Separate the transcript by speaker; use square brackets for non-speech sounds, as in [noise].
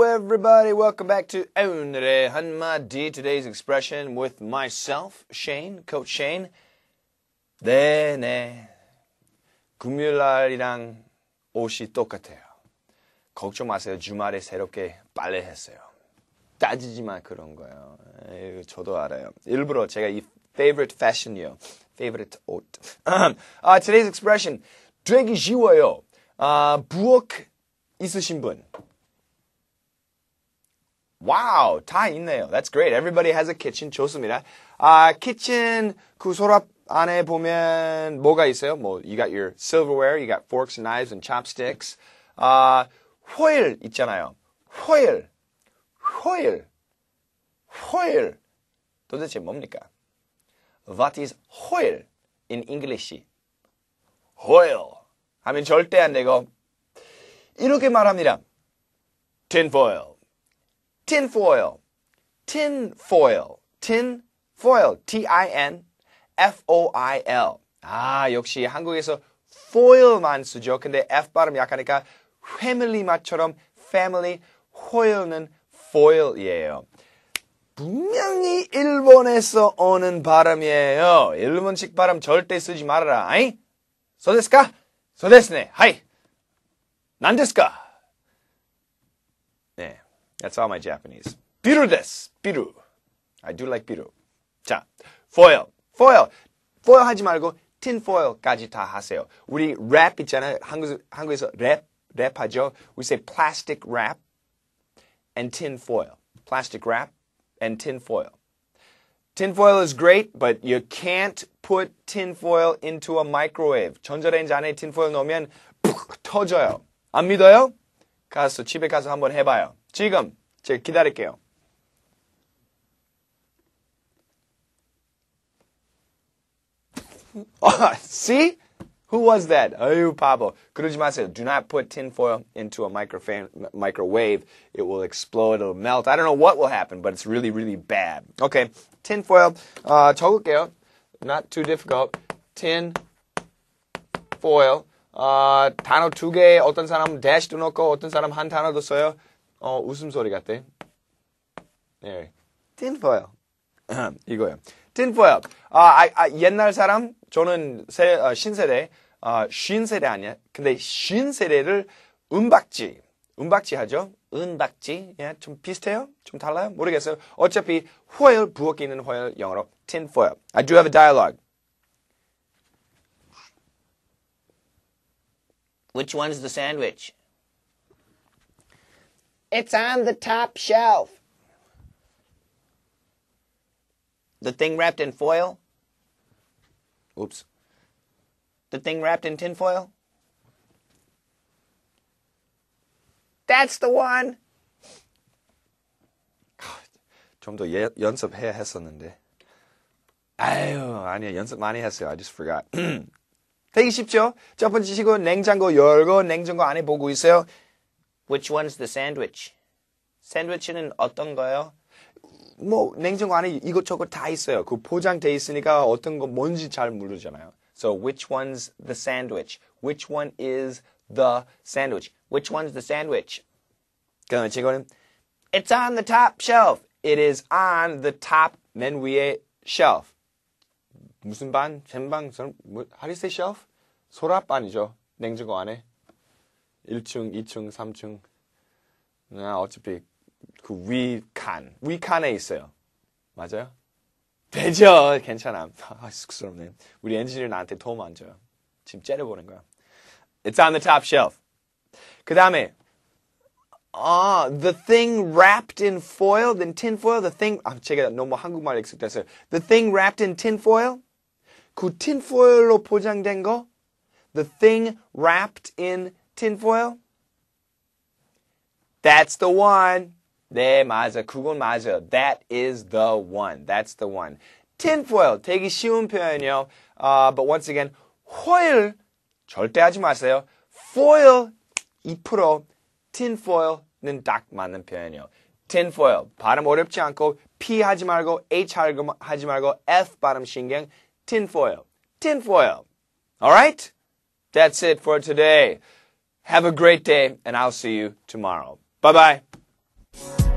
Speaker 1: e v e r y b o d y Welcome back to 오늘의 한마디. Today's expression with myself, Shane, Coach Shane. 네, 네. 금요일 날이랑 옷이 똑같아요. 걱정 마세요. 주말에 새롭게 빨래했어요. 따지지만 그런 거예요. 저도 알아요. 일부러 제가 이 favorite fashion이요. favorite 옷. 아, today's expression. 되기 쉬워요. 아, 부엌 있으신 분. 와우, 다 있네요. That's great. Everybody has a kitchen. 좋습니다. 아, 키친 그소랍 안에 보면 뭐가 있어요? 뭐 you got your silverware, you got forks and knives and chopsticks. 아, 호일 있잖아요. 호일. 호일. 호일. 도대체 뭡니까? What is 호일 in English? 호일 하면 절대 안 되고 이렇게 말합니다. tinfoil. tin foil, tin foil, tin foil, T-I-N F-O-I-L. 아, 역시 한국에서 foil만 쓰죠. 근데 F 발음 약하니까 family 맛처럼 family, 호일는 foil이에요. 분명히 일본에서 오는 발음이에요. 일본식 발음 절대 쓰지 말아라. 아이? 소데스까? 소데스네. 하이. 난데스까? That's all my Japanese. Biru des. Biru. I do like piru. じゃあ、foil. foil. foil foil. 하지 말고 tinfoil까지 다 하세요. 우리 랩 있잖아요. 한국, 한국에서 wrap, 랩하죠. We say plastic wrap and tinfoil. Plastic wrap and tinfoil. Tinfoil is great, but you can't put tinfoil into a microwave. 전자레인지 안에 tinfoil 넣으면 푹 터져요. 안 믿어요? 가서 집에 가서 한번 해봐요. 지금 제가 기다릴게요. [laughs] See? Who was that? Oh, Pablo. 그러지 마세요. Do not put tin foil into a microwave. It will explode. It'll melt. I don't know what will happen, but it's really, really bad. Okay. Tinfoil. Uh, 적을게요. Not too difficult. Tin foil. 어, uh, 단어 두 개, 어떤 사람은 dash도 넣고, 어떤 사람 한 단어도 써요. 어, 웃음소리 같대. 네. tinfoil. [clears throat] 이거요. tinfoil. 아, 아, 아, 옛날 사람, 저는 세, 어, 신세대, 어, 신세대 아니야. 근데 신세대를 은박지, 은박지 하죠? 은박지. 예, 좀 비슷해요? 좀 달라요? 모르겠어요. 어차피 화요일 부엌에 있는 화요일 영어로 tinfoil. I do have a dialogue. Which one's the sandwich? It's on the top shelf. The thing wrapped in foil? Oops. The thing wrapped in tinfoil? That's the one. 좀더 연습해야 했었는데. 아유, 아니야. 연습 많이 했어요. I just forgot. 되기 [clears throat] 쉽죠? 첫 번째 시고 냉장고 열고 냉장고 안에 보고 있어요. Which one's the sandwich? 샌드위치는 어떤 거요? 뭐 냉장고 안에 이것저것 다 있어요. 그 포장돼 있으니까 어떤 거 뭔지 잘 모르잖아요. So which one's the sandwich? Which one is the sandwich? Which one's the sandwich? 그러면 지 It's on the top shelf. It is on the top 맨 위에 shelf. 무슨 반? 젠방? 뭐, how do you say shelf? 소라반이죠. 냉장고 안에. 1층, 2층, 3층. 아, 어차피 그위 칸, 위 칸에 있어요. 맞아요? 되죠. 괜찮아. 아, 쑥스럽네. 우리 엔지니어 나한테 도움 안 줘요. 지금 째려보는 거야. It's on the top shelf. 그 다음에 아, the thing wrapped in foil, then tin foil, the thing, 아, 제가 너무 한국말 the thing wrapped in tin foil, 그 tin foil로 포장된 거, the thing wrapped in tinfoil? That's the one. 네, 맞아. 그건 맞아. That is the one. That's the one. Tinfoil. 되게 쉬운 표현이요. Uh, but once again, foil. 절대 하지 마세요. foil. 2%. tinfoil는 딱 맞는 표현이요. tinfoil. 발음 어렵지 않고, P 하지 말고, H 하지 말고, F 발음 신경. tinfoil. tinfoil. Alright? That's it for today. Have a great day, and I'll see you tomorrow. Bye bye.